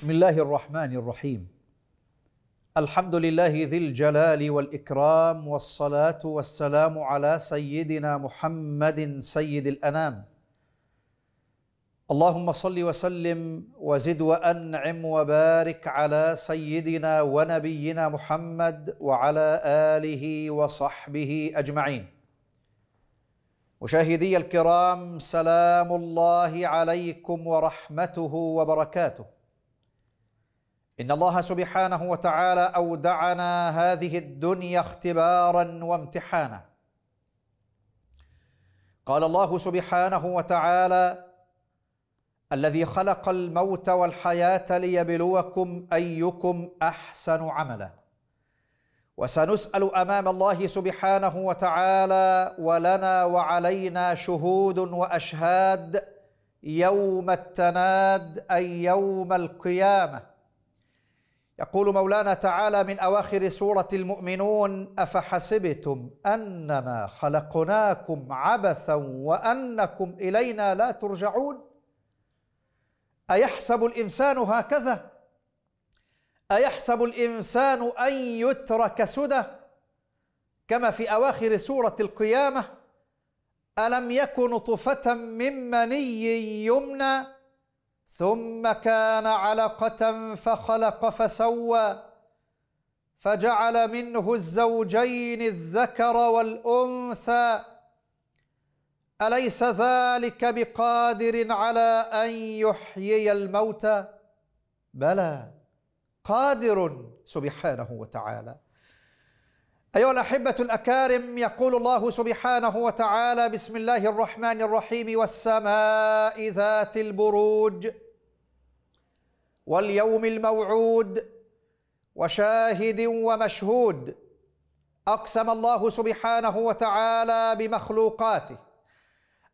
بسم الله الرحمن الرحيم الحمد لله ذي الجلال والاكرام والصلاه والسلام على سيدنا محمد سيد الانام اللهم صل وسلم وزد وانعم وبارك على سيدنا ونبينا محمد وعلى اله وصحبه اجمعين مشاهدي الكرام سلام الله عليكم ورحمته وبركاته ان الله سبحانه وتعالى اودعنا هذه الدنيا اختبارا وامتحانا قال الله سبحانه وتعالى الذي خلق الموت والحياه ليبلوكم ايكم احسن عملا وسنسال امام الله سبحانه وتعالى ولنا وعلينا شهود واشهاد يوم التناد اي يوم القيامه يقول مولانا تعالى من اواخر سوره المؤمنون افحسبتم انما خلقناكم عبثا وانكم الينا لا ترجعون ايحسب الانسان هكذا ايحسب الانسان ان يترك سدى كما في اواخر سوره القيامه الم يك نطفه من مني يمنى ثم كان علقة فخلق فسوى فجعل منه الزوجين الذكر والأنثى أليس ذلك بقادر على أن يحيي الموتى بلى قادر سبحانه وتعالى أيها الأحبة الأكارم يقول الله سبحانه وتعالى بسم الله الرحمن الرحيم والسماء ذات البروج واليوم الموعود وشاهد ومشهود أقسم الله سبحانه وتعالى بمخلوقاته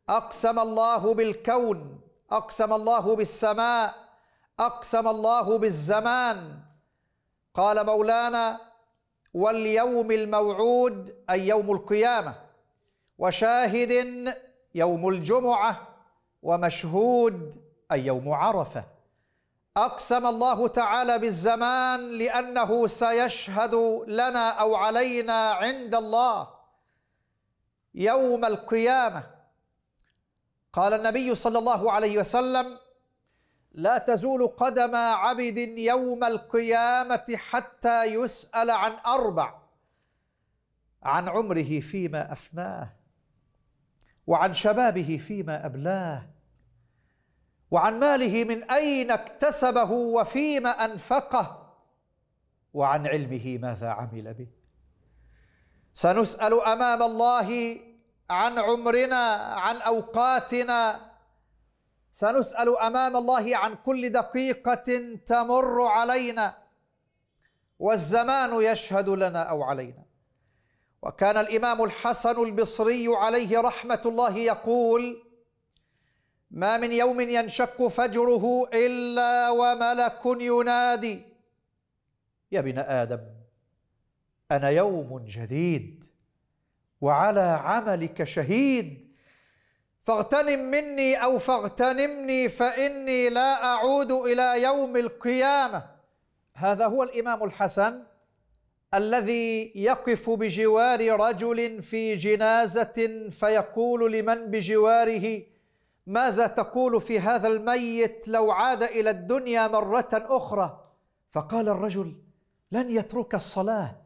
أقسم الله بالكون أقسم الله بالسماء أقسم الله بالزمان قال مولانا واليوم الموعود أي يوم القيامة وشاهد يوم الجمعة ومشهود أي يوم عرفة أقسم الله تعالى بالزمان لأنه سيشهد لنا أو علينا عند الله يوم القيامة قال النبي صلى الله عليه وسلم لا تزول قدم عبد يوم القيامة حتى يسأل عن أربع عن عمره فيما أفناه وعن شبابه فيما أبلاه وعن ماله من أين اكتسبه وفيما أنفقه وعن علمه ماذا عمل به سنسأل أمام الله عن عمرنا عن أوقاتنا سنسال امام الله عن كل دقيقه تمر علينا والزمان يشهد لنا او علينا وكان الامام الحسن البصري عليه رحمه الله يقول ما من يوم ينشق فجره الا وملك ينادي يا ابن ادم انا يوم جديد وعلى عملك شهيد فاغتنم مني أو فاغتنمني فإني لا أعود إلى يوم القيامة هذا هو الإمام الحسن الذي يقف بجوار رجل في جنازة فيقول لمن بجواره ماذا تقول في هذا الميت لو عاد إلى الدنيا مرة أخرى فقال الرجل لن يترك الصلاة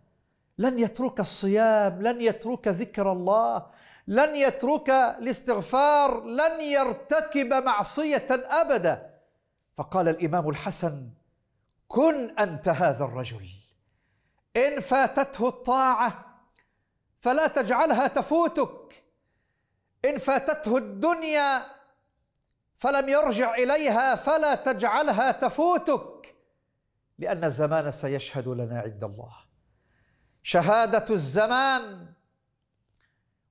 لن يترك الصيام لن يترك ذكر الله لن يترك الاستغفار لن يرتكب معصية أبدا فقال الإمام الحسن كن أنت هذا الرجل إن فاتته الطاعة فلا تجعلها تفوتك إن فاتته الدنيا فلم يرجع إليها فلا تجعلها تفوتك لأن الزمان سيشهد لنا عند الله شهادة الزمان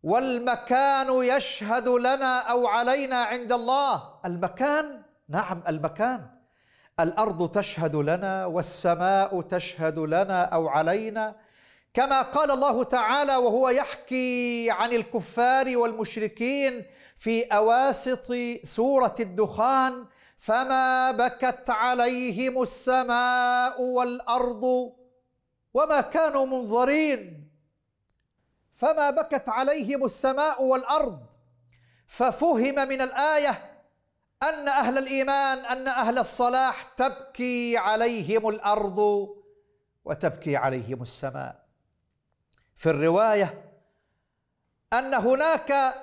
والمكان يشهد لنا او علينا عند الله المكان نعم المكان الارض تشهد لنا والسماء تشهد لنا او علينا كما قال الله تعالى وهو يحكي عن الكفار والمشركين في اواسط سوره الدخان فما بكت عليهم السماء والارض وما كانوا منظرين فما بكت عليهم السماء والارض ففهم من الايه ان اهل الايمان ان اهل الصلاح تبكي عليهم الارض وتبكي عليهم السماء في الروايه ان هناك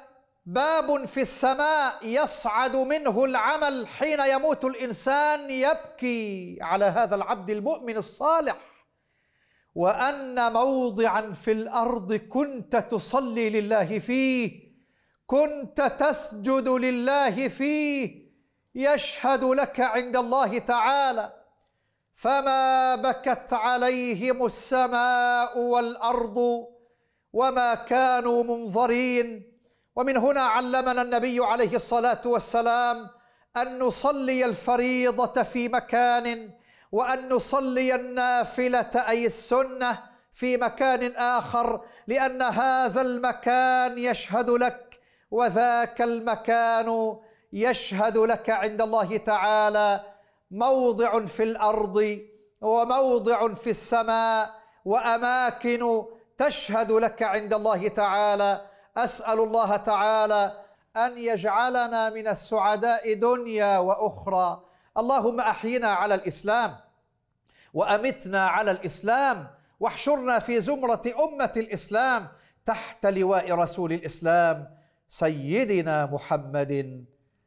باب في السماء يصعد منه العمل حين يموت الانسان يبكي على هذا العبد المؤمن الصالح وان موضعا في الارض كنت تصلي لله فيه كنت تسجد لله فيه يشهد لك عند الله تعالى فما بكت عليهم السماء والارض وما كانوا منظرين ومن هنا علمنا النبي عليه الصلاه والسلام ان نصلي الفريضه في مكان وأن نصلي النافلة أي السنة في مكان آخر لأن هذا المكان يشهد لك وذاك المكان يشهد لك عند الله تعالى موضع في الأرض وموضع في السماء وأماكن تشهد لك عند الله تعالى أسأل الله تعالى أن يجعلنا من السعداء دنيا وأخرى اللهم أحينا على الإسلام وامتنا على الاسلام واحشرنا في زمره امه الاسلام تحت لواء رسول الاسلام سيدنا محمد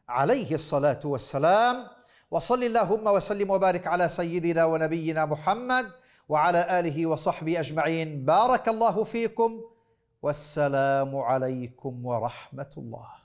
عليه الصلاه والسلام وصل اللهم وسلم وبارك على سيدنا ونبينا محمد وعلى اله وصحبه اجمعين بارك الله فيكم والسلام عليكم ورحمه الله